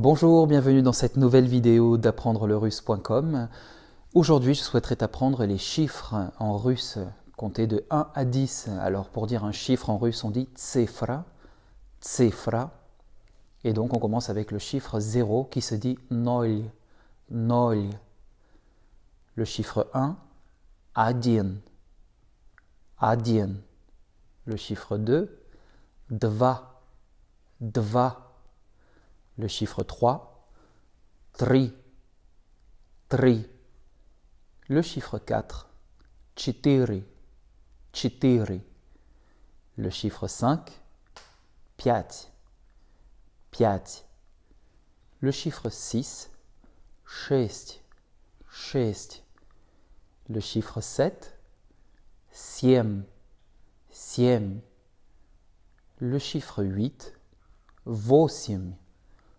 Bonjour, bienvenue dans cette nouvelle vidéo d'apprendre le russe.com. Aujourd'hui, je souhaiterais t'apprendre les chiffres en russe, comptés de 1 à 10. Alors, pour dire un chiffre en russe, on dit tsefra, tsefra. Et donc, on commence avec le chiffre 0 qui se dit nol, nol. Le chiffre 1, adien, adien. Le chiffre 2, dva, dva le chiffre 3, tri, tri. Le chiffre 4, chitiri, chitiri. Le chiffre 5, piati, piati. Le chiffre 6, CHESTI, CHESTI. Le chiffre 7, siem, siem. Le chiffre 8, восемь,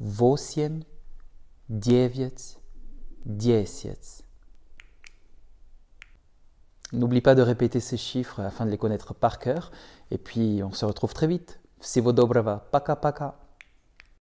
Vosien, девять, десять. N'oublie pas de répéter ces chiffres afin de les connaître par cœur. Et puis, on se retrouve très vite. Всего доброго. Пока-пока.